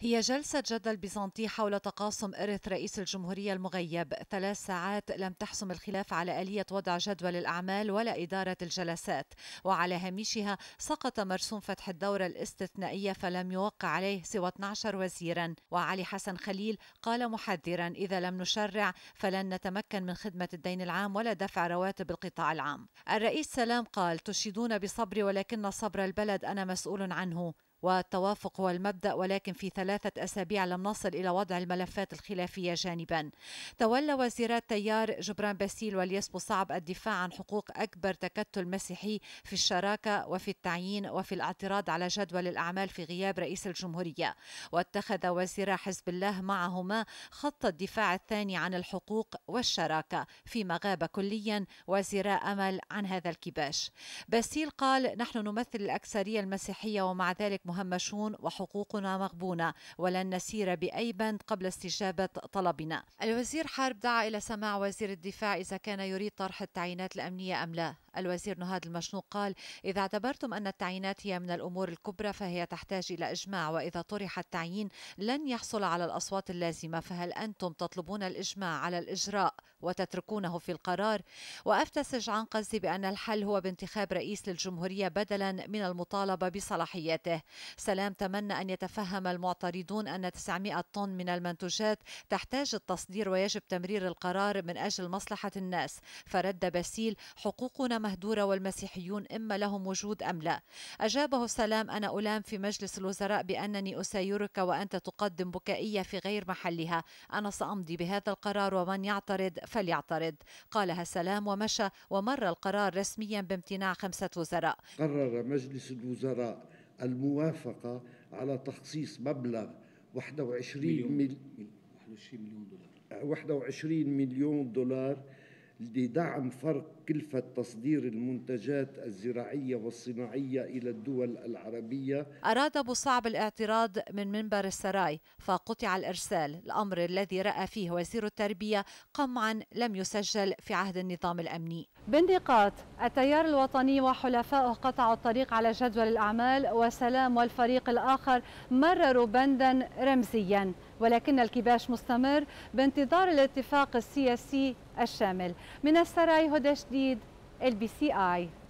هي جلسة جدل بيزنطي حول تقاسم إرث رئيس الجمهورية المغيب ثلاث ساعات لم تحسم الخلاف على آلية وضع جدول الأعمال ولا إدارة الجلسات وعلى هامشها سقط مرسوم فتح الدورة الاستثنائية فلم يوقع عليه سوى 12 وزيرا وعلي حسن خليل قال محذرا إذا لم نشرع فلن نتمكن من خدمة الدين العام ولا دفع رواتب القطاع العام الرئيس سلام قال تشيدون بصبري ولكن صبر البلد أنا مسؤول عنه والتوافق هو المبدأ ولكن في ثلاثة أسابيع لم نصل إلى وضع الملفات الخلافية جانبا تولى وزيرات تيار جبران باسيل واليسبو صعب الدفاع عن حقوق أكبر تكتل مسيحي في الشراكة وفي التعيين وفي الاعتراض على جدول الأعمال في غياب رئيس الجمهورية واتخذ وزيرا حزب الله معهما خط الدفاع الثاني عن الحقوق والشراكة فيما غاب كليا وزيرا أمل عن هذا الكباش باسيل قال نحن نمثل الأكثرية المسيحية ومع ذلك مهم مهمشون وحقوقنا مغبونة ولن نسير بأي بند قبل استجابة طلبنا الوزير حارب دعا إلى سماع وزير الدفاع إذا كان يريد طرح التعيينات الأمنية أم لا الوزير نهاد المشنوق قال إذا اعتبرتم أن التعيينات هي من الأمور الكبرى فهي تحتاج إلى إجماع وإذا طرح التعيين لن يحصل على الأصوات اللازمة فهل أنتم تطلبون الإجماع على الإجراء وتتركونه في القرار وأفتسج عن قصدي بأن الحل هو بانتخاب رئيس للجمهورية بدلا من المطالبة بصلاحيته سلام تمنى أن يتفهم المعترضون أن 900 طن من المنتوجات تحتاج التصدير ويجب تمرير القرار من أجل مصلحة الناس فرد باسيل حقوقنا مهدورة والمسيحيون إما لهم وجود أم لا أجابه السلام أنا ألام في مجلس الوزراء بأنني أسايرك وأنت تقدم بكائية في غير محلها أنا سأمضي بهذا القرار ومن يعترض فليعترض قالها السلام ومشى ومر القرار رسميا بامتناع خمسة وزراء قرر مجلس الوزراء الموافقة على تخصيص مبلغ 21 مليون, مليون, مليون دولار 21 مليون دولار لدعم فرق كلفة تصدير المنتجات الزراعية والصناعية إلى الدول العربية أراد أبو صعب الاعتراض من منبر السراي فقطع الإرسال الأمر الذي رأى فيه وزير التربية قمعا لم يسجل في عهد النظام الأمني بالنقاط التيار الوطني وحلفائه قطعوا الطريق على جدول الأعمال وسلام والفريق الآخر مرروا بندا رمزيا ولكن الكباش مستمر بانتظار الاتفاق السياسي الشامل من السراي هدى شديد البي سي آي